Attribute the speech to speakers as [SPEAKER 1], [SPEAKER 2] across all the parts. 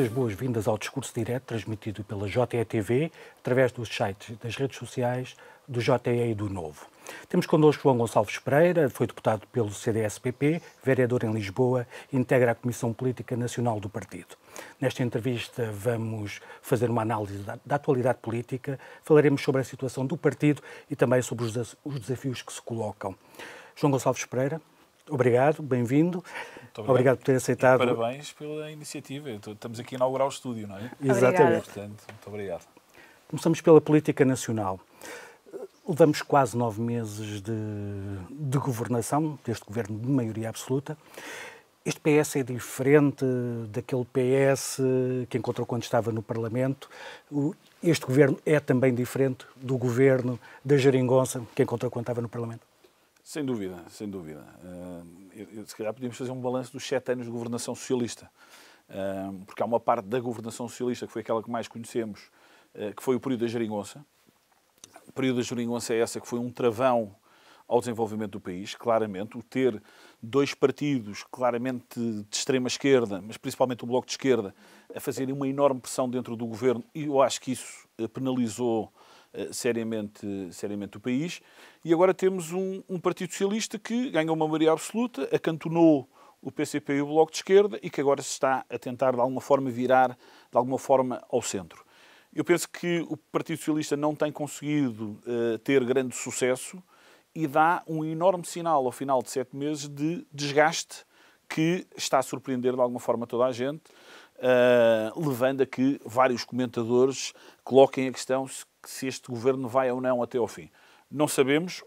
[SPEAKER 1] as boas-vindas ao discurso direto transmitido pela JETV através dos sites das redes sociais do JE e do Novo. Temos connosco João Gonçalves Pereira, foi deputado pelo CDSPP, vereador em Lisboa, integra a Comissão Política Nacional do Partido. Nesta entrevista vamos fazer uma análise da, atualidade política, falaremos sobre a situação do partido e também sobre os, desafios que se colocam. João Gonçalves Pereira, obrigado, bem-vindo obrigado. obrigado. por ter aceitado. E
[SPEAKER 2] parabéns pela iniciativa. Estamos aqui a inaugurar o estúdio, não é? Exatamente. Portanto, muito obrigado.
[SPEAKER 1] Começamos pela política nacional. Levamos quase nove meses de, de governação, deste governo de maioria absoluta. Este PS é diferente daquele PS que encontrou quando estava no Parlamento. Este governo é também diferente do governo da Jeringonça que encontrou quando estava no Parlamento?
[SPEAKER 2] Sem dúvida, sem dúvida. Eh, eu, se calhar podíamos fazer um balanço dos sete anos de governação socialista, eh, porque há uma parte da governação socialista, que foi aquela que mais conhecemos, eh, que foi o período da geringonça. O período da geringonça é essa que foi um travão ao desenvolvimento do país, claramente. O ter dois partidos, claramente de extrema esquerda, mas principalmente o Bloco de Esquerda, a fazerem uma enorme pressão dentro do governo, e eu acho que isso penalizou eh, seriamente, seriamente o país. E agora temos um, um Partido Socialista que ganhou uma maioria absoluta, acantonou o PCP e o Bloco de Esquerda e que agora se está a tentar de alguma forma virar de alguma forma ao centro. Eu penso que o Partido Socialista não tem conseguido uh, ter grande sucesso e dá um enorme sinal ao final de sete meses de desgaste que está a surpreender de alguma forma toda a gente uh, levando a que vários comentadores coloquem a questão se, este governo vai ou não até ao fim. Não sabemos,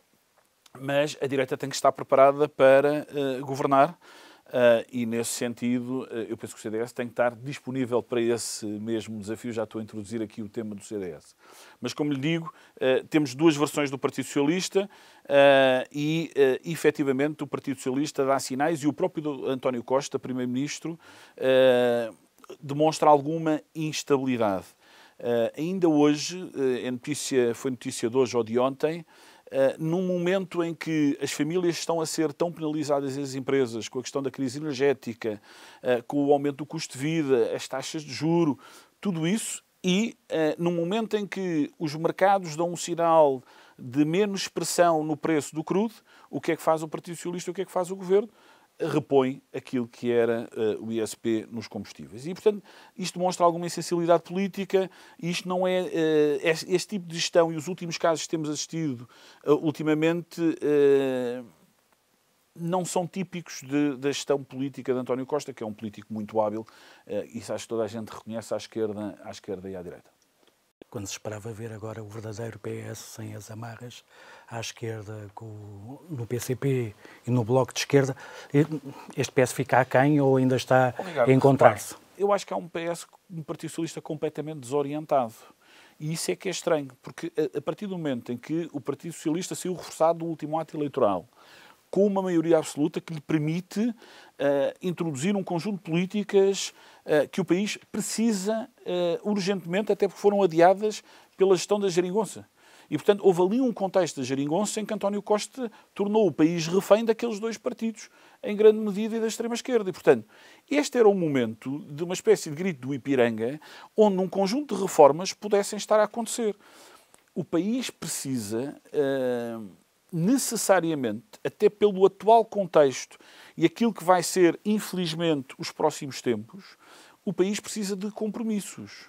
[SPEAKER 2] mas a direita tem que estar preparada para uh, governar. Uh, e nesse sentido, uh, eu penso que o CDS tem que estar disponível para esse mesmo desafio. Já estou a introduzir aqui o tema do CDS. Mas, como lhe digo, uh, temos duas versões do Partido Socialista e, efetivamente, o Partido Socialista dá sinais e o próprio António Costa, Primeiro-Ministro, demonstra alguma instabilidade. Uh, ainda hoje, uh, é notícia, foi notícia de hoje ou de ontem, uh, num momento em que as famílias estão a ser tão penalizadas as empresas com a questão da crise energética, com o aumento do custo de vida, as taxas de juro, tudo isso, e num momento em que os mercados dão um sinal de menos pressão no preço do crudo, o que é que faz o Partido Socialista, o que é que faz o Governo? repõe aquilo que era uh, o ISP nos combustíveis. E, portanto, isto mostra alguma insensibilidade política, isto não é... Uh, eh, este, tipo de gestão e os últimos casos que temos assistido uh, ultimamente não são típicos de, da gestão política de António Costa, que é um político muito hábil, uh, isso acho que toda a gente reconhece à esquerda, à esquerda e à direita
[SPEAKER 1] quando se esperava ver agora o verdadeiro PS sem as amarras à esquerda, com, no PCP e no Bloco de Esquerda, este PS fica aquém ou ainda está Obrigado, a encontrar-se?
[SPEAKER 2] Eu acho que há um PS, um Partido Socialista completamente desorientado. E isso é que é estranho, porque a partir do momento em que o Partido Socialista saiu reforçado do último ato eleitoral, com uma maioria absoluta que lhe permite uh, introduzir um conjunto de políticas uh, que o país precisa uh, urgentemente, até porque foram adiadas pela gestão da geringonça. E, portanto, houve ali um contexto da geringonça em que António Costa tornou o país refém daqueles dois partidos, em grande medida, e da extrema-esquerda. E, portanto, este era o um momento de uma espécie de grito do Ipiranga, onde um conjunto de reformas pudessem estar a acontecer. O país precisa necessariamente, até pelo atual contexto e aquilo que vai ser, infelizmente, os próximos tempos, o país precisa de compromissos.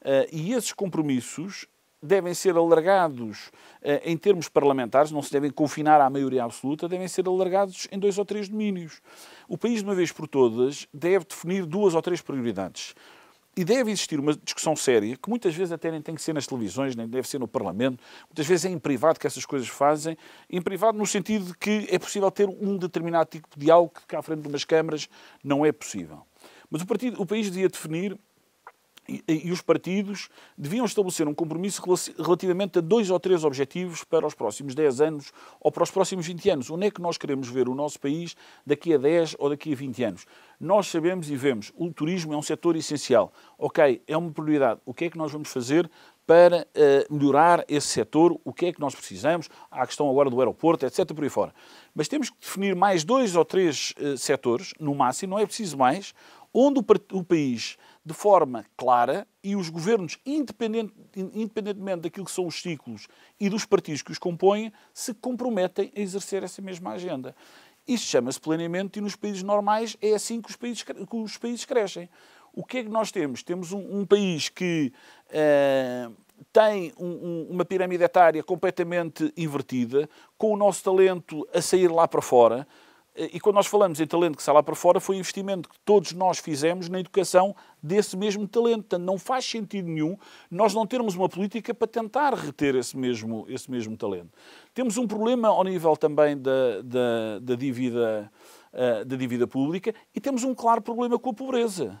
[SPEAKER 2] Uh, e esses compromissos devem ser alargados uh, em termos parlamentares, não se devem confinar à maioria absoluta, devem ser alargados em dois ou três domínios. O país, de uma vez por todas, deve definir duas ou três prioridades e deve existir uma discussão séria, que muitas vezes até nem tem que ser nas televisões, nem deve ser no Parlamento, muitas vezes é em privado que essas coisas fazem, em privado no sentido de que é possível ter um determinado tipo de algo que cá à frente de umas câmaras não é possível. Mas o, partido, o país devia definir e, os partidos deviam estabelecer um compromisso relativamente a dois ou três objetivos para os próximos 10 anos ou para os próximos 20 anos. Onde é que nós queremos ver o nosso país daqui a 10 ou daqui a 20 anos? Nós sabemos e vemos, o turismo é um setor essencial. Ok, é uma prioridade. O que é que nós vamos fazer para uh, melhorar esse setor, o que é que nós precisamos, há a questão agora do aeroporto, etc., por aí fora. Mas temos que definir mais dois ou três uh, setores, no máximo, não é preciso mais, onde o, o país de forma clara e os governos, independente, independentemente daquilo que são os ciclos e dos partidos que os compõem, se comprometem a exercer essa mesma agenda. Isso chama-se planeamento e nos países normais é assim que os países, que os países crescem. O que é que nós temos? Temos um, um país que uh, tem um, um, uma pirâmide etária completamente invertida, com o nosso talento a sair lá para fora eh, e quando nós falamos em talento que sai lá para fora, foi investimento que todos nós fizemos na educação desse mesmo talento. Portanto, não faz sentido nenhum nós não termos uma política para tentar reter esse mesmo, esse mesmo talento. Temos um problema ao nível também da, da, da dívida, eh, da dívida pública e temos um claro problema com a pobreza.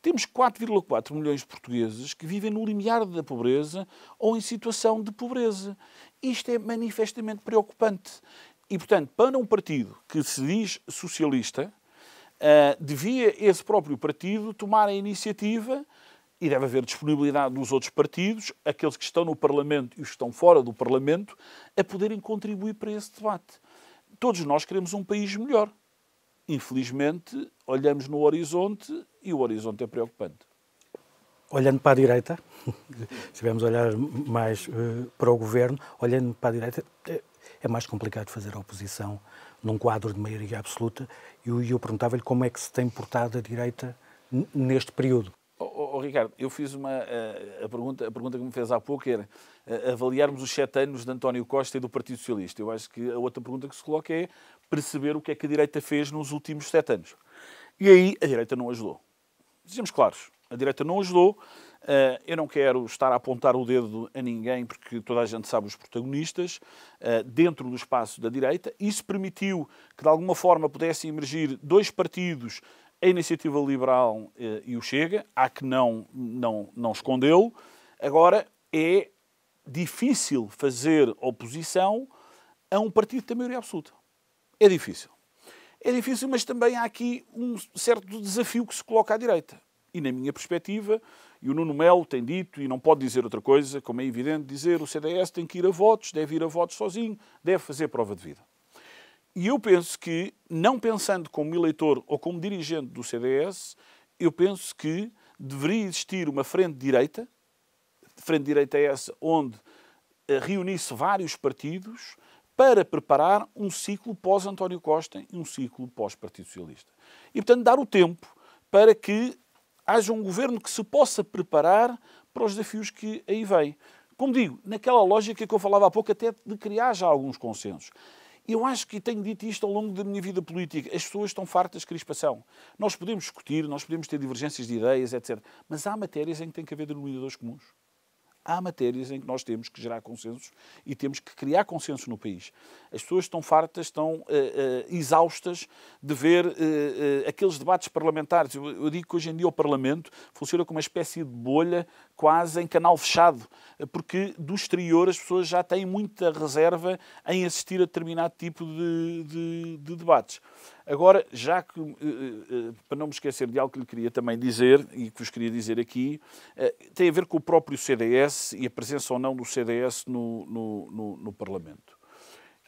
[SPEAKER 2] Temos 4,4 milhões de portugueses que vivem no limiar da pobreza ou em situação de pobreza. Isto é manifestamente preocupante. E, portanto, para um partido que se diz socialista, uh, devia esse próprio partido tomar a iniciativa e deve haver disponibilidade dos outros partidos, aqueles que estão no Parlamento e os que estão fora do Parlamento, a poderem contribuir para esse debate. Todos nós queremos um país melhor. Infelizmente, olhamos no horizonte e o horizonte é preocupante.
[SPEAKER 1] Olhando para a direita, se vamos olhar mais uh, para o governo, olhando para a direita, eh, é mais complicado fazer a oposição num quadro de maioria absoluta. E eu, eu perguntava-lhe como é que se tem portado a direita neste período.
[SPEAKER 2] Oh, oh, Ricardo, eu fiz uma a, eh, a, pergunta, a pergunta que me fez há pouco era eh, avaliarmos os sete anos de António Costa e do Partido Socialista. Eu acho que a outra pergunta que se coloca é perceber o que é que a direita fez nos últimos sete anos. E aí a direita não ajudou. Sejamos claros, a direita não ajudou. Eh, eu não quero estar a apontar o dedo a ninguém, porque toda a gente sabe os protagonistas, eh, dentro do espaço da direita. Isso permitiu que, de alguma forma, pudessem emergir dois partidos, a Iniciativa Liberal eh, e o Chega. Há que não, não, não escondê-lo. Agora, é difícil fazer oposição a um partido da maioria absoluta. É difícil. É difícil, mas também há aqui um certo desafio que se coloca à direita e na minha perspectiva, e o Nuno Melo tem dito, e não pode dizer outra coisa, como é evidente dizer, o CDS tem que ir a votos, deve ir a votos sozinho, deve fazer prova de vida. E eu penso que, não pensando como eleitor ou como dirigente do CDS, eu penso que deveria existir uma frente direita, frente direita é essa onde eh, reunisse vários partidos para preparar um ciclo pós-António Costa e um ciclo pós-Partido Socialista. E, portanto, dar o tempo para que haja um governo que se possa preparar para os desafios que aí vêm. Como digo, naquela lógica que eu falava há pouco, até de criar já alguns consensos. Eu acho que tenho dito isto ao longo da minha vida política. As pessoas estão fartas de crispação. Nós podemos discutir, nós podemos ter divergências de ideias, etc. Mas há matérias em que tem que haver denominadores comuns há matérias em que nós temos que gerar consensos e temos que criar consenso no país. As pessoas estão fartas, estão uh, uh, exaustas de ver uh, aqueles debates parlamentares. Eu, eu, digo que hoje em dia o Parlamento funciona como uma espécie de bolha quase em canal fechado, porque do exterior as pessoas já têm muita reserva em assistir a determinado tipo de, de, de debates. Agora, já que, eh, eh, eh, para não me esquecer de algo que lhe queria também dizer e que vos queria dizer aqui, tem a ver com o próprio CDS e a presença ou não do CDS no, no, no, no Parlamento.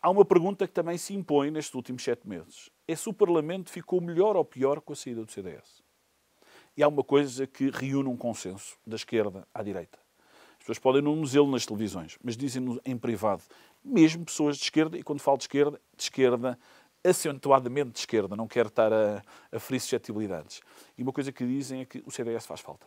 [SPEAKER 2] Há uma pergunta que também se impõe nestes últimos sete meses. É se o Parlamento ficou melhor ou pior com a saída do CDS? E há uma coisa que reúne um consenso, da esquerda à direita. As pessoas podem não nos nas televisões, mas dizem-nos em privado, mesmo pessoas de esquerda, e quando falo de esquerda, de esquerda acentuadamente de esquerda, não quero estar a, a ferir suscetibilidades. E uma coisa que dizem é que o CDS faz falta.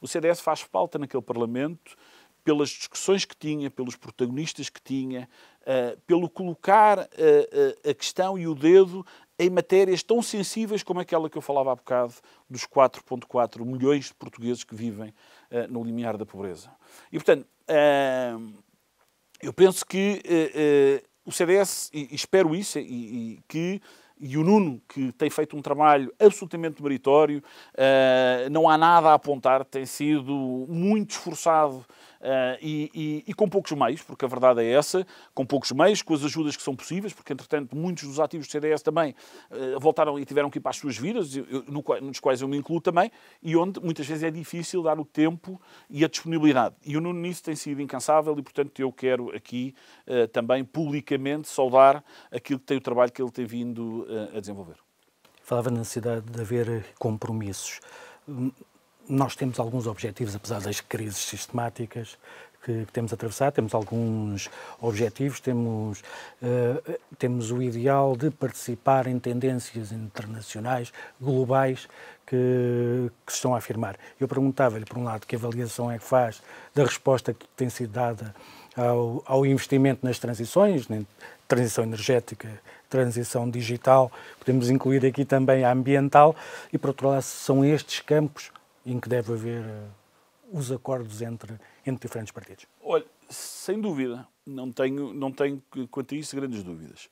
[SPEAKER 2] O CDS faz falta naquele Parlamento pelas discussões que tinha, pelos protagonistas que tinha, uh, pelo colocar uh, uh, a questão e o dedo em matérias tão sensíveis como aquela que eu falava há bocado, dos 4,4 milhões de portugueses que vivem no limiar da pobreza. E, portanto, eu penso que o CDS, e, espero isso, e, e que e o Nuno, que tem feito um trabalho absolutamente meritório, uh, não há nada a apontar, tem sido muito esforçado Uh, e, e, e, com poucos meios, porque a verdade é essa, com poucos meios, com as ajudas que são possíveis, porque entretanto muitos dos ativos do CDS também uh, voltaram e tiveram que ir para as suas vidas, eu, no, nos quais eu me incluo também, e onde muitas vezes é difícil dar o tempo e a disponibilidade. E o Nuno nisso tem sido incansável e, portanto, eu quero aqui uh, também publicamente saudar aquilo que tem o trabalho que ele tem vindo a desenvolver.
[SPEAKER 1] Falava na necessidade de haver compromissos nós temos alguns objetivos, apesar das crises sistemáticas que, que temos atravessado, temos alguns objetivos, temos, uh, temos o ideal de participar em tendências internacionais, globais, que, que se estão a afirmar. Eu perguntava-lhe, por um lado, que avaliação é que faz da resposta que tem sido dada ao, ao investimento nas transições, na transição energética, transição digital, podemos incluir aqui também a ambiental, e por outro lado, são estes campos em que deve haver eh, os acordos entre, entre diferentes partidos?
[SPEAKER 2] Olha, sem dúvida, não tenho, não tenho quanto a isso grandes dúvidas.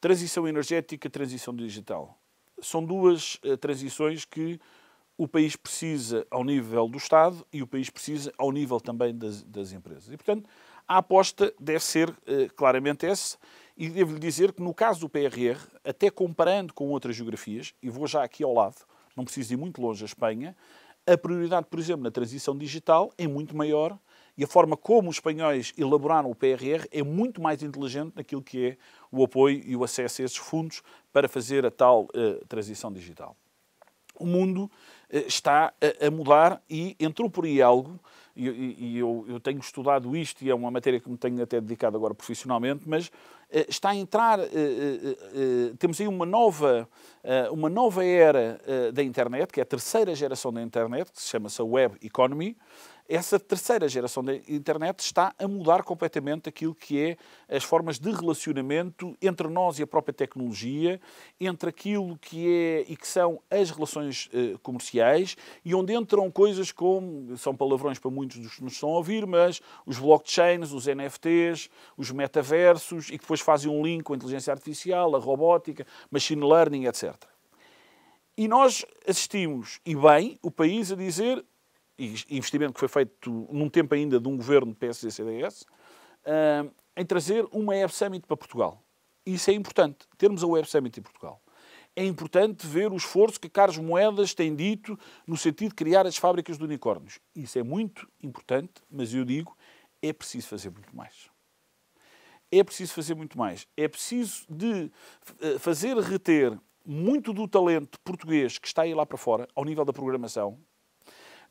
[SPEAKER 2] Transição energética, transição digital. São duas eh, transições que o país precisa ao nível do Estado e o país precisa ao nível também das, das empresas. E, portanto, a aposta deve ser uh, claramente essa. E devo-lhe dizer que, no caso do PRR, até comparando com outras geografias, e vou já aqui ao lado, não preciso ir muito longe, a Espanha, a prioridade, por exemplo, na transição digital é muito maior e a forma como os espanhóis elaboraram o PRR é muito mais inteligente naquilo que é o apoio e o acesso a esses fundos para fazer a tal uh, transição digital. O mundo eh, está a, mudar e entrou por aí algo, e, e, eu, eu, tenho estudado isto e é uma matéria que me tenho até dedicado agora profissionalmente, mas eh, está a entrar, eh, temos aí uma nova, uma nova era da internet, que é a terceira geração da internet, que se chama-se Web Economy, essa terceira geração da internet está a mudar completamente aquilo que é as formas de relacionamento entre nós e a própria tecnologia, entre aquilo que é e que são as relações eh, comerciais e onde entram coisas como, são palavrões para muitos dos que nos estão a ouvir, mas os blockchains, os NFTs, os metaversos e que depois fazem um link com a inteligência artificial, a robótica, machine learning, etc. E nós assistimos, e bem, o país a dizer investimento que foi feito num tempo ainda de um governo PSD-CDS, ah, em trazer uma Web Summit para Portugal. Isso é importante, termos a Web Summit em Portugal. É importante ver o esforço que Carlos Moedas tem dito no sentido de criar as fábricas de unicórnios. Isso é muito importante, mas eu digo, é preciso fazer muito mais é preciso fazer muito mais. É preciso de eh, fazer reter muito do talento português que está aí lá para fora, ao nível da programação,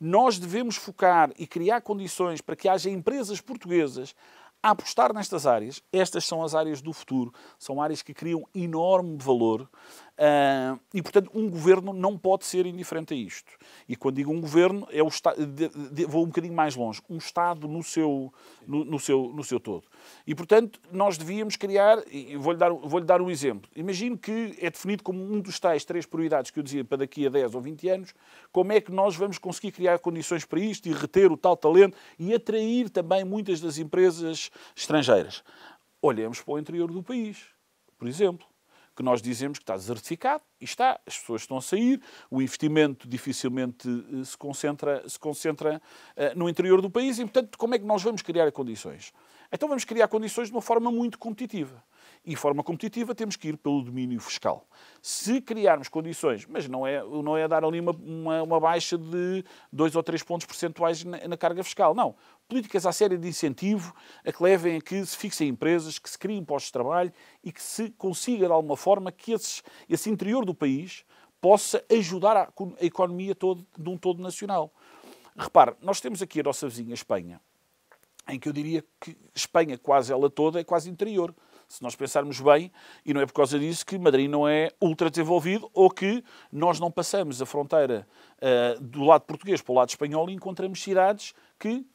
[SPEAKER 2] nós devemos focar e criar condições para que haja empresas portuguesas a apostar nestas áreas. Estas são as áreas do futuro, são áreas que criam enorme valor Uh, e, portanto, um governo não pode ser indiferente a isto. E quando digo um governo, é o vou um bocadinho mais longe, um Estado no seu, no, no, seu, no seu todo. E, portanto, nós devíamos criar, e vou-lhe dar, vou dar um exemplo. Imagino que é definido como um dos tais três prioridades que eu dizia para daqui a 10 ou 20 anos, como é que nós vamos conseguir criar condições para isto e reter o tal talento e atrair também muitas das empresas estrangeiras. Olhemos para o interior do país, por exemplo que nós dizemos que está desertificado e está, as pessoas estão a sair, o investimento dificilmente eh, se concentra, se concentra eh, no interior do país e, portanto, como é que nós vamos criar condições? Então vamos criar condições de uma forma muito competitiva. E de forma competitiva temos que ir pelo domínio fiscal. Se criarmos condições, mas não é, não é dar ali uma, uma, uma baixa de 2 ou 3 pontos percentuais na, na carga fiscal, não políticas à série de incentivo a que levem a que se fixem empresas, que se criem postos de trabalho e que se consiga, de alguma forma, que esses, esse interior do país possa ajudar a, a economia todo, de um todo nacional. Repare, nós temos aqui a nossa vizinha Espanha, em que eu diria que Espanha, quase ela toda, é quase interior. Se nós pensarmos bem, e não é por causa disso que Madrid não é ultra desenvolvido ou que nós não passamos a fronteira uh, do lado português para o lado espanhol e encontramos cidades que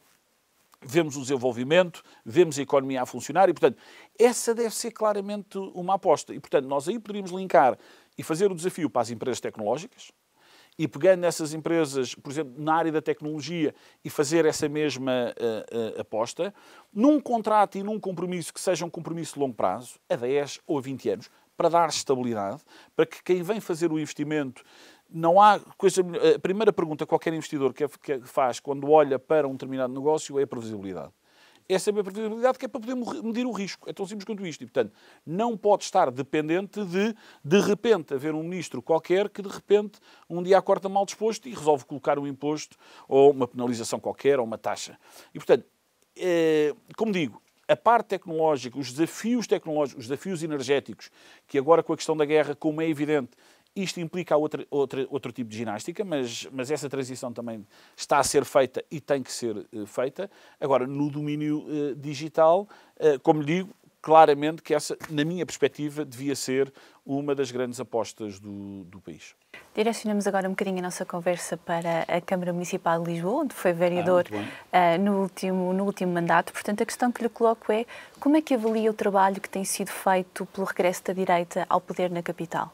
[SPEAKER 2] vemos o desenvolvimento, vemos a economia a funcionar e, portanto, essa deve ser claramente uma aposta. E, portanto, nós aí poderíamos linkar e fazer o desafio para as empresas tecnológicas, e pegando nessas empresas, por exemplo, na área da tecnologia e fazer essa mesma uh, uh, aposta, num contrato e num compromisso que seja um compromisso de longo prazo, a 10 ou a 20 anos, para dar estabilidade, para que quem vem fazer o investimento não há coisa. A primeira pergunta que qualquer investidor é, que faz quando olha para um determinado negócio é a previsibilidade. Essa é a previsibilidade, que é para poder medir o risco. É tão simples quanto isto. E, portanto, não pode estar dependente de, de repente, haver um ministro qualquer que, de repente, um dia acorda mal disposto e resolve colocar um imposto ou uma penalização qualquer ou uma taxa. E, portanto, é, como digo, a parte tecnológica, os desafios tecnológicos, os desafios energéticos, que agora com a questão da guerra, como é evidente, isto implica outra, outra, outro tipo de ginástica, mas, mas essa transição também está a ser feita e tem que ser uh, feita. Agora, no domínio uh, digital, uh, como lhe digo, claramente que essa, na minha perspectiva, devia ser uma das grandes apostas do, do país.
[SPEAKER 3] Direcionamos agora um bocadinho a nossa conversa para a Câmara Municipal de Lisboa, onde foi vereador ah, uh, no, último, no último mandato. Portanto, a questão que lhe coloco é como é que avalia o trabalho que tem sido feito pelo regresso da direita ao poder na capital?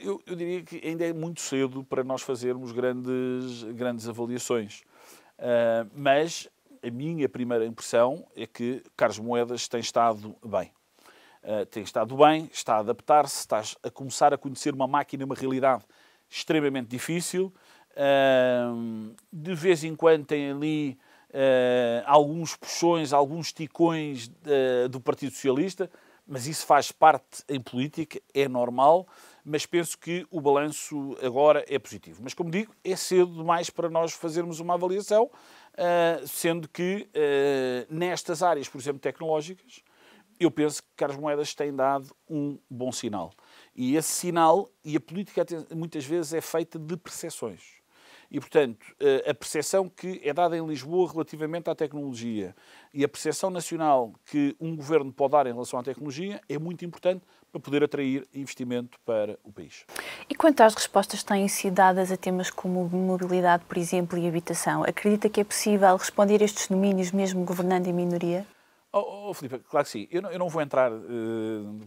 [SPEAKER 2] Eu, eu, diria que ainda é muito cedo para nós fazermos grandes, grandes avaliações. Uh, mas a minha primeira impressão é que Carlos Moedas tem estado bem. Uh, tem estado bem, está a adaptar-se, está a começar a conhecer uma máquina, uma realidade extremamente difícil. Uh, de vez em quando tem ali alguns puxões, alguns ticões do Partido Socialista, mas isso faz parte em política, é normal mas penso que o balanço agora é positivo. Mas, como digo, é cedo demais para nós fazermos uma avaliação, ah, sendo que ah, nestas áreas, por exemplo, tecnológicas, eu penso que Carlos Moedas tem dado um bom sinal. E esse sinal, e a política muitas vezes é feita de percepções. E, portanto, eh, a percepção que é dada em Lisboa relativamente à tecnologia e a percepção nacional que um governo pode dar em relação à tecnologia é muito importante para poder atrair investimento para o país.
[SPEAKER 3] E quanto às respostas que têm sido dadas a temas como mobilidade, por exemplo, e habitação, acredita que é possível responder a estes domínios mesmo governando em minoria?
[SPEAKER 2] Oh, oh, oh Filipe, claro que sim. Eu não, eu não vou entrar, uh,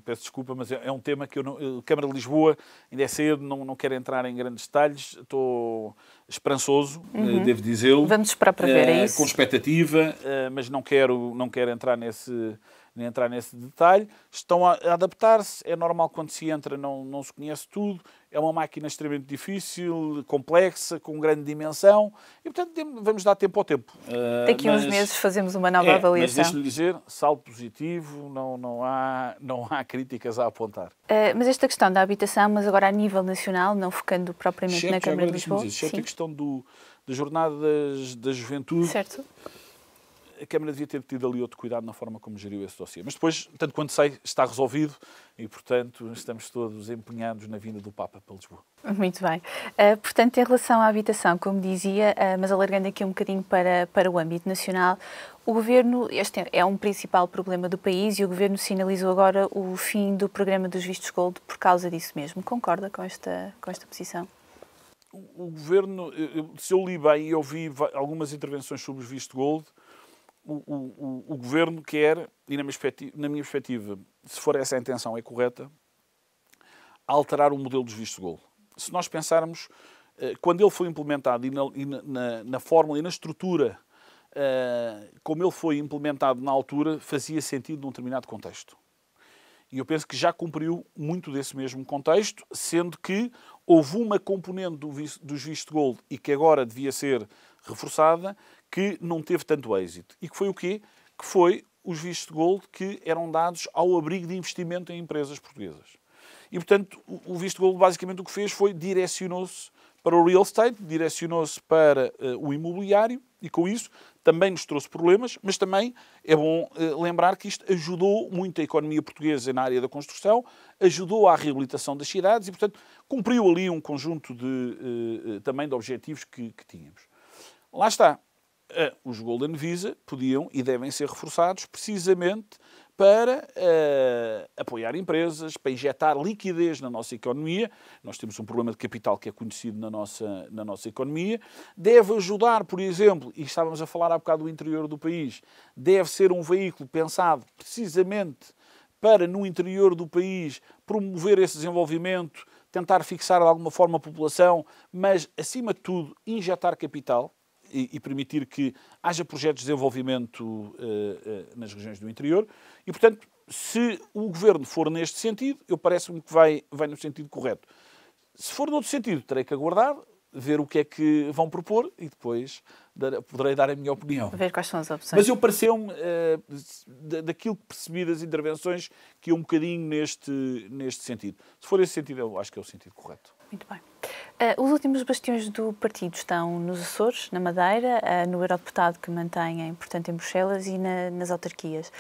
[SPEAKER 2] peço desculpa, mas é, é, um tema que eu não. Uh, Câmara de Lisboa, ainda é cedo, não, não quero entrar em grandes detalhes. Estou esperançoso, eh, uhum. devo dizê-lo. Vamos esperar para ver, é eh, isso? Com expectativa, eh, mas não quero, não quero entrar nesse entrar nesse detalhe, estão a adaptar-se, é normal quando se entra não, não se conhece tudo, é uma máquina extremamente difícil, complexa, com grande dimensão e, portanto, vamos dar tempo ao tempo. Ah, Daqui a mas... uns meses fazemos uma nova é, avaliação. Mas deixe-lhe dizer, saldo positivo, não, não, há, não há críticas a apontar.
[SPEAKER 3] Uh, mas esta questão da habitação, mas agora a nível nacional, não focando propriamente na Câmara de Lisboa. Exceto a questão
[SPEAKER 2] do, da jornada da juventude. Certo a Câmara devia ter tido ali outro cuidado na forma como geriu esse dossiê. Mas depois, tanto quanto sei, está resolvido e, portanto, estamos todos empenhados na vinda do Papa para Lisboa.
[SPEAKER 3] Muito bem. Uh, portanto, em relação à habitação, como dizia, uh, mas alargando aqui um bocadinho para, para o âmbito nacional, o governo, este é um principal problema do país e o governo sinalizou agora o fim do programa dos vistos gold por causa disso mesmo. Concorda com esta, com esta posição?
[SPEAKER 2] O, o governo, se eu li bem e ouvi algumas intervenções sobre os vistos gold, o, o, o, governo quer, e na minha, na minha, perspectiva, se for essa a intenção, é correta, alterar o modelo dos vistos de golo. Se nós pensarmos, eh, quando ele foi implementado e na, e na, na fórmula e na estrutura eh, como ele foi implementado na altura, fazia sentido num determinado contexto. E eu penso que já cumpriu muito desse mesmo contexto, sendo que houve uma componente do, dos vistos de golo e que agora devia ser reforçada, que não teve tanto êxito. E que foi o quê? Que foi os vistos de gold que eram dados ao abrigo de investimento em empresas portuguesas. E, portanto, o visto de gold basicamente o que fez foi direcionou-se para o real estate, direcionou-se para uh, o imobiliário e, com isso, também nos trouxe problemas, mas também é bom uh, lembrar que isto ajudou muito a economia portuguesa na área da construção, ajudou à reabilitação das cidades e, portanto, cumpriu ali um conjunto de, uh, também de objetivos que, que tínhamos. Lá está, os Golden Visa podiam e devem ser reforçados precisamente para uh, apoiar empresas, para injetar liquidez na nossa economia. Nós temos um problema de capital que é conhecido na nossa, na nossa economia. Deve ajudar, por exemplo, e estávamos a falar há bocado do interior do país, deve ser um veículo pensado precisamente para, no interior do país, promover esse desenvolvimento, tentar fixar de alguma forma a população, mas, acima de tudo, injetar capital e, e permitir que haja projetos de desenvolvimento uh, uh, nas regiões do interior. E, portanto, se o governo for neste sentido, eu parece-me que vai, vai no sentido correto. Se for noutro sentido, terei que aguardar, ver o que é que vão propor e depois dar, poderei dar a minha opinião.
[SPEAKER 3] Ver quais são as opções. Mas eu
[SPEAKER 2] pareceu-me, uh, daquilo que percebi das intervenções, que ia um bocadinho neste, neste sentido. Se for esse sentido, eu acho que é o sentido correto. Muito bem.
[SPEAKER 3] Uh, os últimos bastiões do partido estão nos Açores, na Madeira, uh, no Eurodeputado que mantém, portanto, em Bruxelas e na, nas autarquias.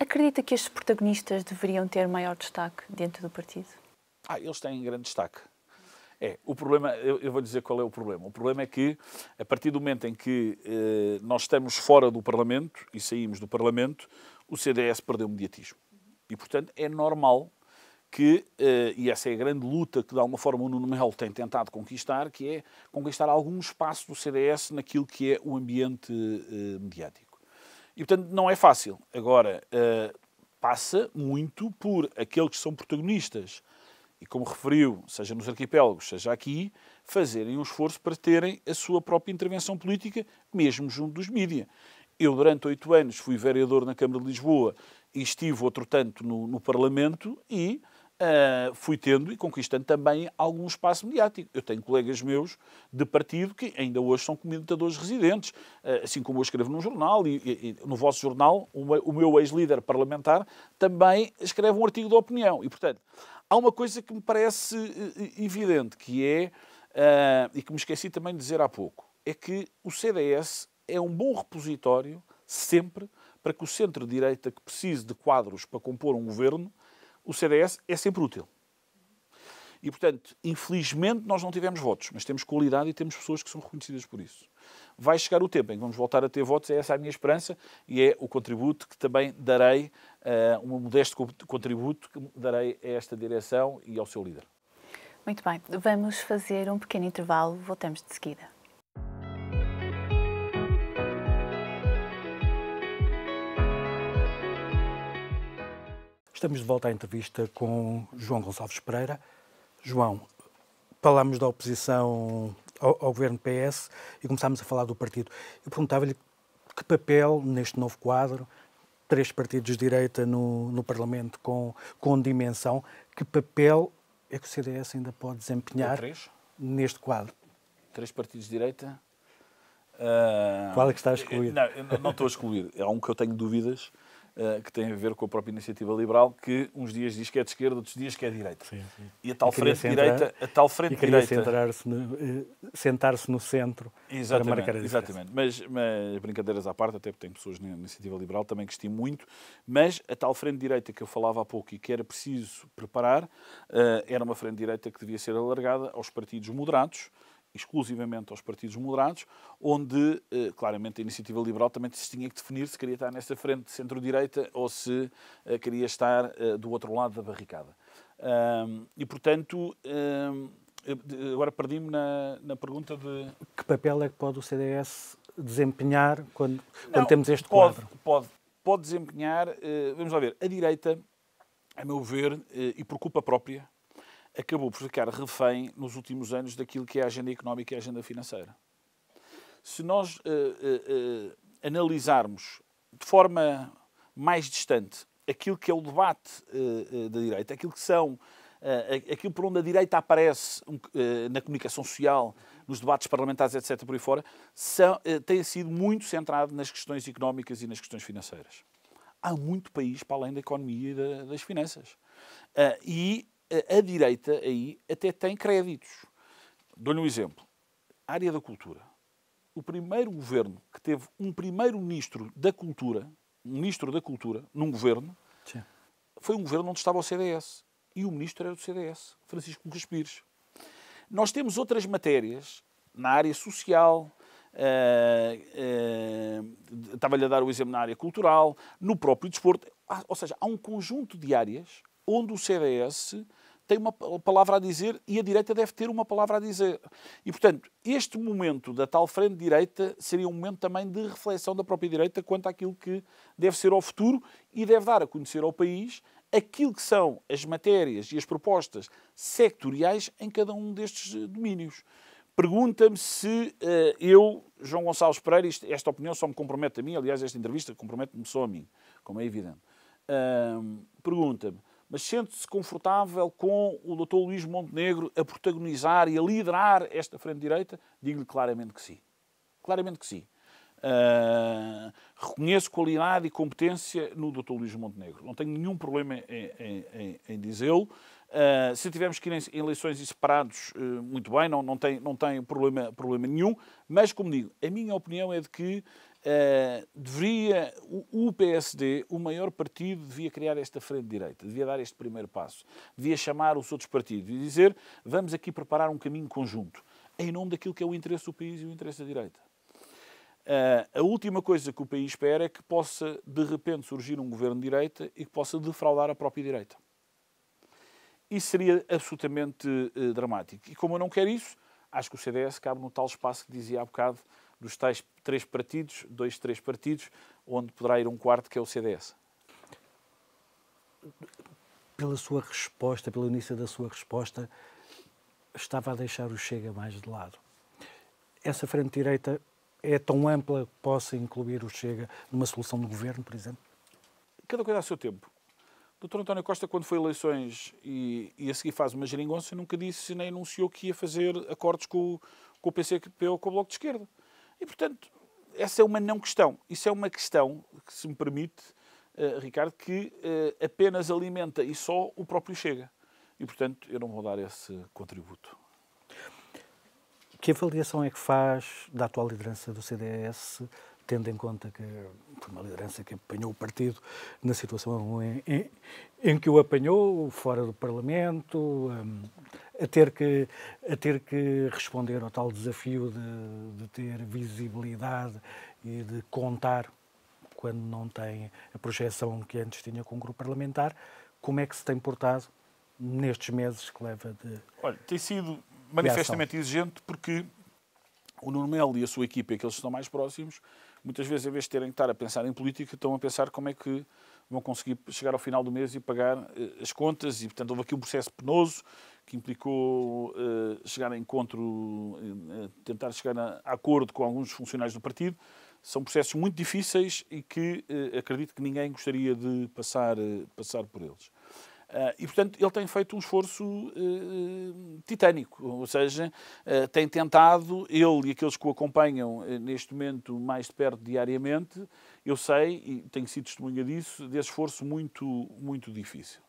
[SPEAKER 3] Acredita que estes protagonistas deveriam ter maior destaque dentro do partido?
[SPEAKER 2] Ah, eles têm grande destaque. É, o problema, eu, eu vou dizer qual é o problema. O problema é que, a partir do momento em que eh, nós estamos fora do Parlamento e saímos do Parlamento, o CDS perdeu o mediatismo. E, portanto, é normal que, eh, e essa é a grande luta que de alguma forma o Nuno Melo tem tentado conquistar, que é conquistar algum espaço do CDS naquilo que é o ambiente eh, mediático. E portanto não é fácil. Agora, eh, passa muito por aqueles que são protagonistas e como referiu, seja nos arquipélagos, seja aqui, fazerem um esforço para terem a sua própria intervenção política, mesmo junto dos mídias. Eu, durante oito anos, fui vereador na Câmara de Lisboa e estive outro tanto no, no Parlamento e Uh, fui tendo e conquistando também algum espaço mediático. Eu tenho colegas meus de partido que ainda hoje são comentadores residentes, uh, assim como eu escrevo num jornal e, e, e no vosso jornal, o, meu ex-líder parlamentar também escreve um artigo de opinião. E, portanto, há uma coisa que me parece eh, eh, evidente, que é, uh, e que me esqueci também de dizer há pouco, é que o CDS é um bom repositório sempre para que o centro-direita que precise de quadros para compor um governo o CDS é sempre útil. E, portanto, infelizmente nós não tivemos votos, mas temos qualidade e temos pessoas que são reconhecidas por isso. Vai chegar o tempo em que vamos voltar a ter votos, é essa a minha esperança e é o contributo que também darei, uh, eh, um modesto contributo que darei a esta direção e ao seu líder.
[SPEAKER 3] Muito bem, vamos fazer um pequeno intervalo, voltamos de seguida.
[SPEAKER 1] Estamos de volta à entrevista com João Gonçalves Pereira. João, falámos da oposição ao, ao governo PS e começámos a falar do partido. Eu perguntava-lhe que papel, neste novo quadro, três partidos de direita no, no Parlamento com, com dimensão, que papel é que o CDS ainda pode desempenhar neste quadro?
[SPEAKER 2] Três partidos de direita? Uh... Qual é que está excluído? Ah, não, não estou excluído. É um que eu tenho dúvidas eh, que tem a ver com a própria iniciativa liberal, que uns dias diz que é de esquerda, outros dias que é de direita. Sim, sim. E a tal e frente direita, a tal frente e queria direita,
[SPEAKER 1] eh, sentar-se no centro exatamente, para marcar a diferença.
[SPEAKER 2] Exatamente. Mas, mas, brincadeiras à parte, até porque tem pessoas na iniciativa liberal também que estimo muito, mas a tal frente direita que eu falava há pouco e que era preciso preparar, eh, era uma frente direita que devia ser alargada aos partidos moderados exclusivamente aos partidos moderados, onde eh, claramente a iniciativa liberal também se tinha que definir se queria estar nessa frente centro-direita ou se eh, queria estar eh, do outro lado da barricada. E, portanto, agora perdi-me na, na pergunta de.
[SPEAKER 1] Que papel é que pode o CDS desempenhar quando, Não, quando temos este pode,
[SPEAKER 2] quadro? Pode, pode desempenhar, vamos lá ver, a direita, a meu ver, e por culpa própria, acabou por ficar refém nos últimos anos daquilo que é a agenda económica e a agenda financeira. Se nós uh, uh, uh, analisarmos de forma mais distante aquilo que é o debate da direita, aquilo que são aquilo por onde a direita aparece na comunicação social, nos debates parlamentares, etc., por aí fora, são, tem sido muito centrado nas questões económicas e nas questões financeiras. Há muito país para além da economia e das finanças. e a direita aí até tem créditos. Dou-lhe um exemplo. A área da cultura. O primeiro governo que teve um primeiro-ministro da cultura, um ministro da cultura, num governo, Sim. foi um governo onde estava o CDS. E o ministro era do CDS, Francisco Lucas Pires. Nós temos outras matérias na área social, Uh, uh, estava-lhe a dar o exemplo na área cultural, no próprio desporto, ah, ou seja, há um conjunto de áreas onde o CDS tem uma palavra a dizer e a direita deve ter uma palavra a dizer. E, portanto, este momento da tal frente direita seria um momento também de reflexão da própria direita quanto àquilo que deve ser ao futuro e deve dar a conhecer ao país aquilo que são as matérias e as propostas sectoriais em cada um destes eh, domínios. Pergunta-me se uh, eu, João Gonçalves Pereira, isto, esta opinião só me compromete a mim, aliás, esta entrevista compromete-me só a mim, como é evidente. Uh, Pergunta-me mas sente-se confortável com o Dr. Luís Montenegro a protagonizar e a liderar esta frente direita? Digo-lhe claramente que sim. Claramente que sim. Uh, reconheço qualidade e competência no Dr. Luís Montenegro. Não tenho nenhum problema em, em, em, dizê-lo. Uh, se tivermos que ir em eleições e separados, uh, muito bem, não, não tem, não tem problema, problema nenhum. Mas, como digo, a minha opinião é de que uh, deveria, o, o PSD, o maior partido, devia criar esta frente de direita, devia dar este primeiro passo, devia chamar os outros partidos e dizer vamos aqui preparar um caminho conjunto, em nome daquilo que é o interesse do país e o interesse da direita. Uh, a última coisa que o país espera é que possa, de repente, surgir um governo de direita e que possa defraudar a própria direita. Isso seria absolutamente uh, dramático. E como eu não quero isso, acho que o CDS cabe no tal espaço que dizia há bocado dos tais três partidos, dois, três partidos, onde poderá ir um quarto que é o CDS?
[SPEAKER 1] Pela sua resposta, pelo início da sua resposta, estava a deixar o Chega mais de lado. Essa frente-direita é tão ampla que possa incluir o Chega numa solução de governo, por exemplo?
[SPEAKER 2] Cada coisa a seu tempo. O Dr. António Costa, quando foi eleições e, e a seguir faz uma geringonça, nunca disse nem anunciou que ia fazer acordos com, com o PCP ou com o Bloco de Esquerda. E, portanto, essa é uma não questão. Isso é uma questão que, se me permite, uh, Ricardo, que uh, apenas alimenta e só o próprio Chega. E, portanto, eu não vou dar esse contributo.
[SPEAKER 1] Que avaliação é que faz da atual liderança do CDS, tendo em conta que foi uma liderança que apanhou o partido na situação em, em, em que o apanhou, fora do Parlamento, um, a ter que, a ter que responder ao tal desafio de, de ter visibilidade e de contar quando não tem a projeção que antes tinha com o grupo parlamentar, como é que se tem portado nestes meses que leva de.
[SPEAKER 2] Olha, tem sido manifestamente exigente porque o Nuno Melo e a sua equipa, aqueles que estão mais próximos, muitas vezes, em vez de terem que estar a pensar em política, estão a pensar como é que vão conseguir chegar ao final do mês e pagar eh, as contas. E, portanto, houve aqui um processo penoso que implicou uh, chegar a encontro, uh, tentar chegar a, a acordo com alguns funcionários do partido. São processos muito difíceis e que uh, acredito que ninguém gostaria de passar, passar por eles. e, portanto, ele tem feito um esforço titânico, ou seja, tem tentado, ele e aqueles que o acompanham neste momento mais de perto diariamente, eu sei, e tenho sido testemunha disso, desse esforço muito, muito difícil.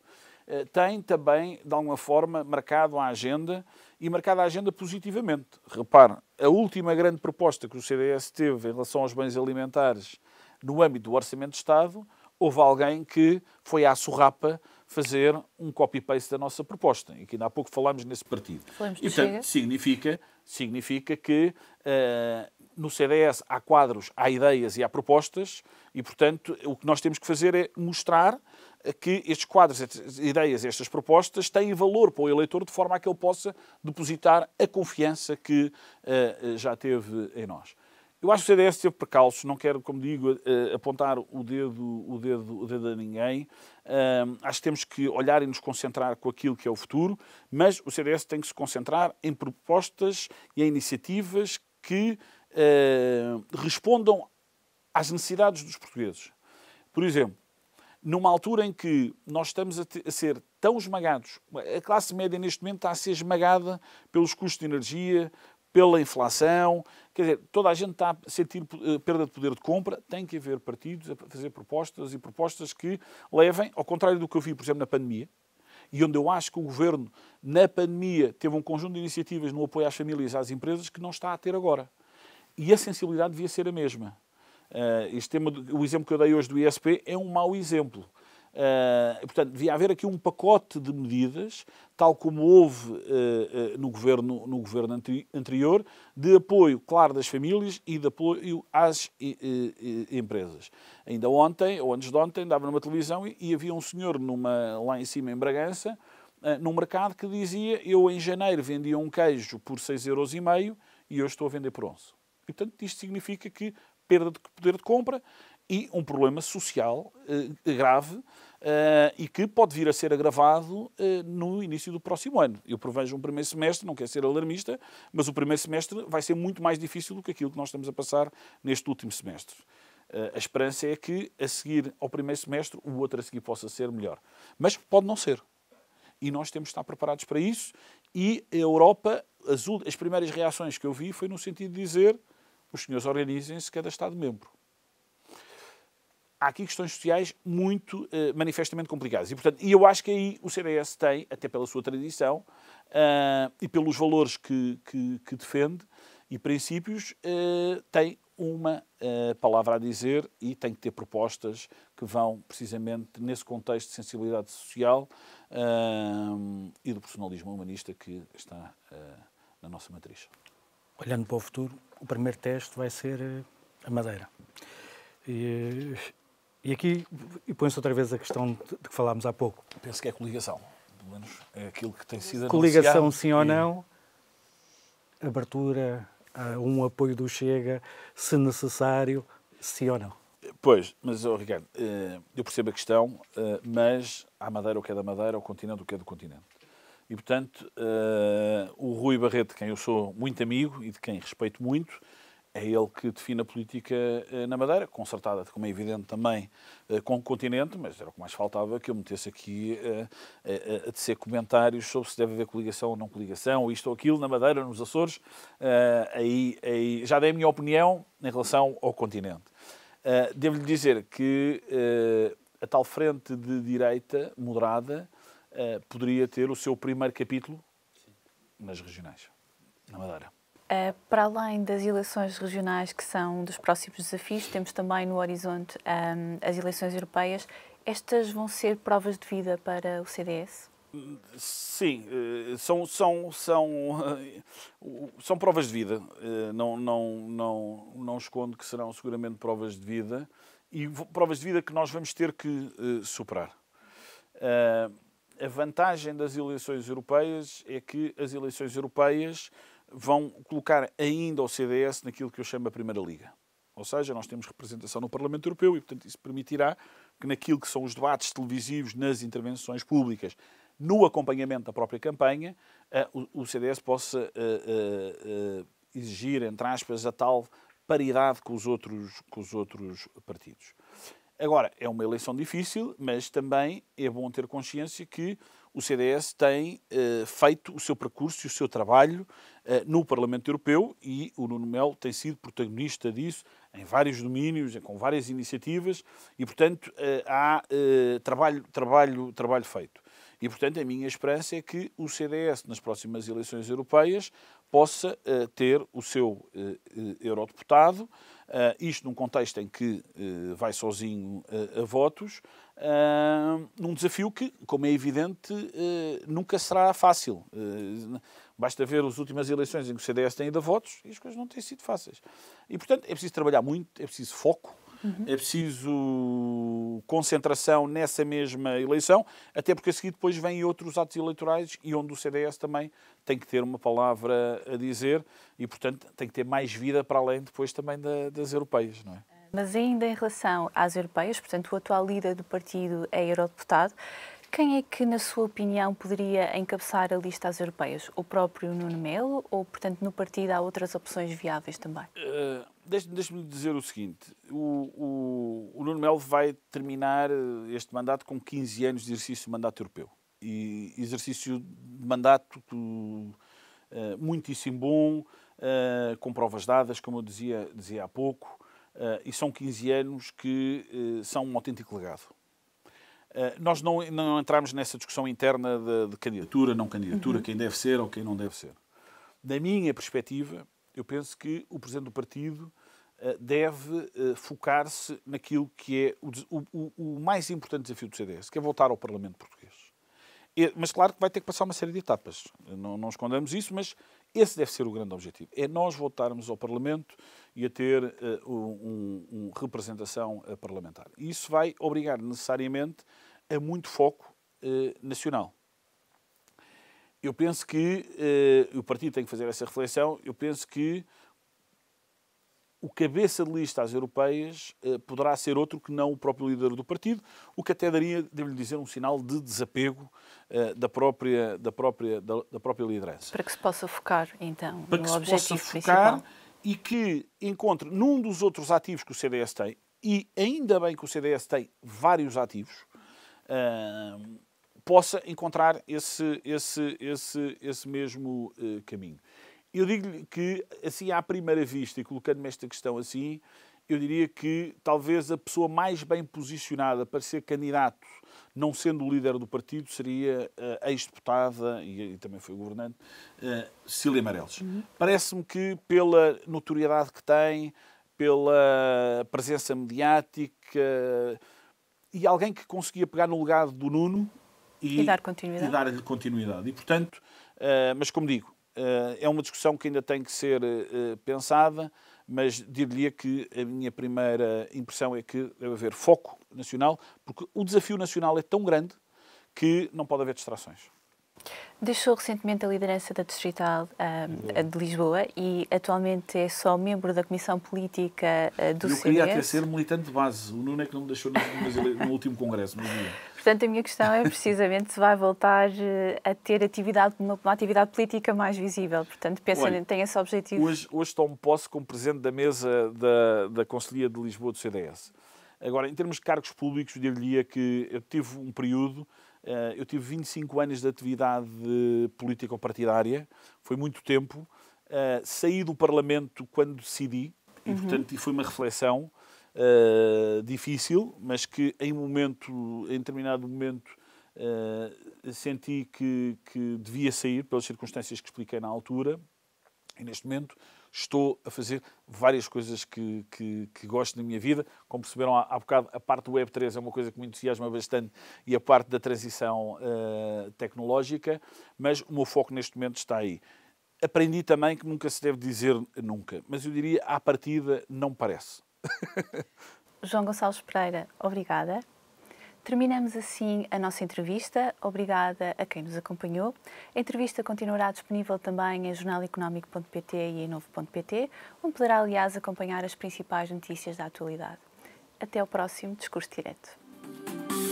[SPEAKER 2] Eh, tem também, de alguma forma, marcado a agenda e marcado a agenda positivamente. Repare, a última grande proposta que o CDS teve em relação aos bens alimentares no âmbito do Orçamento de Estado, houve alguém que foi à surrapa fazer um copy-paste da nossa proposta, e que ainda há pouco falámos nesse partido. Falamos e, portanto, significa, significa que eh, no CDS há quadros, há ideias e há propostas, e, portanto, o que nós temos que fazer é mostrar que estes quadros, estas ideias, estas propostas têm valor para o eleitor de forma a que ele possa depositar a confiança que uh, já teve em nós. Eu acho que o CDS teve precalços, não quero, como digo, uh, apontar o dedo, o, dedo, o dedo a ninguém. Uh, acho que temos que olhar e nos concentrar com aquilo que é o futuro, mas o CDS tem que se concentrar em propostas e em iniciativas que eh, respondam às necessidades dos portugueses. Por exemplo, numa altura em que nós estamos a, a, ser tão esmagados, a classe média neste momento está a ser esmagada pelos custos de energia, pela inflação, quer dizer, toda a gente está a sentir eh, perda de poder de compra, tem que haver partidos a fazer propostas e propostas que levem, ao contrário do que eu vi, por exemplo, na pandemia, e onde eu acho que o governo, na pandemia, teve um conjunto de iniciativas no apoio às famílias e às empresas que não está a ter agora. E a sensibilidade devia ser a mesma. Uh, este tema, o exemplo que eu dei hoje do ISP é um mau exemplo. Uh, portanto, devia haver aqui um pacote de medidas, tal como houve uh, no governo, no governo anteri anterior, de apoio, claro, das famílias e de apoio às empresas. Ainda ontem, ou antes de ontem, dava numa televisão e, e havia um senhor numa, lá em cima, em Bragança, num mercado que dizia eu em janeiro vendia um queijo por euros e hoje estou a vender por 11 portanto, isto significa que perda de poder de compra e um problema social eh, grave eh, e que pode vir a ser agravado eh, no início do próximo ano. Eu prevejo um primeiro semestre, não quero ser alarmista, mas o primeiro semestre vai ser muito mais difícil do que aquilo que nós estamos a passar neste último semestre. a esperança é que, a seguir ao primeiro semestre, o outro a seguir possa ser melhor. Mas pode não ser. E nós temos de estar preparados para isso. E a Europa, as, as primeiras reações que eu vi foi no sentido de dizer os senhores organizem-se, cada Estado-membro. Há aqui questões sociais muito eh, manifestamente complicadas. E, portanto, eu acho que aí o CDS tem, até pela sua tradição uh, e pelos valores que, que, que defende e princípios, uh, tem uma uh, palavra a dizer e tem que ter propostas que vão precisamente nesse contexto de sensibilidade social uh, e do personalismo humanista que está uh, na nossa matriz
[SPEAKER 1] olhando para o futuro, o primeiro teste vai ser eh, a Madeira. E, e aqui, e põe-se outra vez a questão de, de, que falámos há pouco.
[SPEAKER 2] Penso que é coligação, pelo menos é aquilo que tem sido Coligação, sim ou não,
[SPEAKER 1] e... abertura um apoio do Chega, se necessário, sim ou não.
[SPEAKER 2] Pois, mas, oh, Ricardo, eh, eu percebo a questão, eh, mas há Madeira o que é da Madeira, o continente o que é do continente. E, portanto, uh, o Rui Barreto, quem eu sou muito amigo e de quem respeito muito, é ele que define a política uh, na Madeira, concertada, como é evidente, também uh, com o continente, mas era o que mais faltava que eu metesse aqui a tecer comentários sobre se deve haver coligação ou não coligação, ou isto ou aquilo, na Madeira, nos Açores. Aí, aí, já dei a minha opinião em relação ao continente. Devo-lhe dizer que a tal frente de direita moderada eh, poderia ter o seu primeiro capítulo nas regionais, na Madeira.
[SPEAKER 3] Uh, para além das eleições regionais, que são um dos próximos desafios, temos também no horizonte um, ehm, as eleições europeias. Estas vão ser provas de vida para o CDS?
[SPEAKER 2] Sim, eh, são, são, são, são provas de vida. Não, não, não, não escondo que serão seguramente provas de vida e provas de vida que nós vamos ter que superar a vantagem das eleições europeias é que as eleições europeias vão colocar ainda o CDS naquilo que eu chamo a Primeira Liga. Ou seja, nós temos representação no Parlamento Europeu e, portanto, isso permitirá que naquilo que são os debates televisivos, nas intervenções públicas, no acompanhamento da própria campanha, eh, o CDS possa eh, eh, exigir, entre aspas, a tal paridade com os outros, com os outros partidos. Agora, é uma eleição difícil, mas também é bom ter consciência que o CDS tem eh, feito o seu percurso e o seu trabalho eh, no Parlamento Europeu e o Nuno Melo tem sido protagonista disso em vários domínios, com várias iniciativas e, portanto, eh, há trabalho, trabalho, trabalho feito. E, portanto, a minha esperança é que o CDS, nas próximas eleições europeias, possa uh, ter o seu uh, uh, eurodeputado, isto num contexto em que vai sozinho a votos, num desafio que, como é evidente, nunca será fácil. Basta ver as últimas eleições em que o CDS tem ido a votos e as coisas não têm sido fáceis. E, portanto, é preciso trabalhar muito, é preciso foco, uhum. é preciso concentração nessa mesma eleição, até porque a seguir depois vêm outros atos eleitorais e onde o CDS também tem que ter uma palavra a dizer e, portanto, tem que ter mais vida para além depois também da, das europeias, não é?
[SPEAKER 3] Mas ainda em relação às europeias, portanto, o atual líder do partido é eurodeputado. Quem é que, na sua opinião, poderia encabeçar a lista às europeias? O próprio Nuno Melo ou, portanto, no partido há outras opções viáveis também?
[SPEAKER 2] Uh, Deixe-me deixe dizer o seguinte: o, o, o, Nuno Melo vai terminar eh, este mandato com 15 anos de exercício de mandato europeu. E exercício de mandato uh, muitíssimo bom, uh, com provas dadas, como eu dizia, dizia há pouco, uh, e são 15 anos que uh, são um autêntico legado eh, nós não, não entramos nessa discussão interna de, de candidatura, não candidatura, uhum. quem deve ser ou quem não deve ser. Na minha perspectiva, eu penso que o Presidente do Partido eh, deve eh, focar-se naquilo que é o, o, o, mais importante desafio do CDS, que é voltar ao Parlamento Português. Mas claro que vai ter que passar uma série de etapas, não, não escondemos isso, mas esse deve ser o grande objetivo. É nós voltarmos ao Parlamento e a ter uh, um, representação parlamentar. Isso vai obrigar necessariamente a é muito foco eh, nacional. Eu penso que eh, o partido tem que fazer essa reflexão. Eu penso que o cabeça de lista às europeias eh, poderá ser outro que não o próprio líder do partido, o que até daria, devo-lhe dizer, um sinal de desapego eh, da, própria, da, própria, da, da, própria liderança. Para
[SPEAKER 3] que se possa focar, então, Para no que objetivo se possa focar
[SPEAKER 2] E que encontre num dos outros ativos que o CDS tem,
[SPEAKER 3] e ainda
[SPEAKER 2] bem que o CDS tem vários ativos, uh, possa encontrar esse, esse, esse, esse mesmo uh, caminho. Eu digo-lhe que, assim à primeira vista, e colocando-me esta questão assim, eu diria que talvez a pessoa mais bem posicionada para ser candidato, não sendo o líder do partido, seria a ex-deputada, e, e, também foi governante, uh, eh, Cília Amarelos. Uhum. Parece-me que, pela notoriedade que tem, pela presença mediática, e alguém que conseguia pegar no legado do Nuno
[SPEAKER 3] e, e dar-lhe continuidade. E,
[SPEAKER 2] dar continuidade. e portanto, uh, mas como digo, uh, é uma discussão que ainda tem que ser uh, pensada, mas diria que a minha primeira impressão é que deve haver foco nacional, porque o desafio nacional é tão grande que não pode haver distrações.
[SPEAKER 3] Deixou recentemente a liderança da Distrital um, de Lisboa e atualmente é só membro da Comissão Política uh, do CDS. Eu queria até ser
[SPEAKER 2] militante de base. O Nuno é que não me deixou no, no último congresso. No
[SPEAKER 3] Portanto, a minha questão é precisamente se vai voltar uh, a ter atividade, uma, uma, atividade política mais visível. Portanto, pensa, Olha, tem esse objetivo. Hoje,
[SPEAKER 2] hoje tomo posse como presidente da mesa da, da Conselhia de Lisboa do CDS. Agora, em termos de cargos públicos, diria que eu tive um período eh, eu tive 25 anos de atividade político-partidária, foi muito tempo. Eh, saí do Parlamento quando decidi, e uhum. portanto foi uma reflexão eh, difícil, mas que em momento, em determinado momento, senti que, que devia sair pelas circunstâncias que expliquei na altura. E neste momento estou a fazer várias coisas que, que, que gosto na minha vida. Como perceberam há, há bocado, a parte do Web3 é uma coisa que me entusiasma bastante e a parte da transição uh, tecnológica, mas o meu foco neste momento está aí. Aprendi também que nunca se deve dizer nunca, mas eu diria, à partida, não parece.
[SPEAKER 3] João Gonçalves Pereira, obrigada. Terminamos assim a nossa entrevista. Obrigada a quem nos acompanhou. A entrevista continuará disponível também em jornaleconómico.pt e em novo.pt, onde poderá, aliás, acompanhar as principais notícias da atualidade. Até ao próximo Discurso Direto.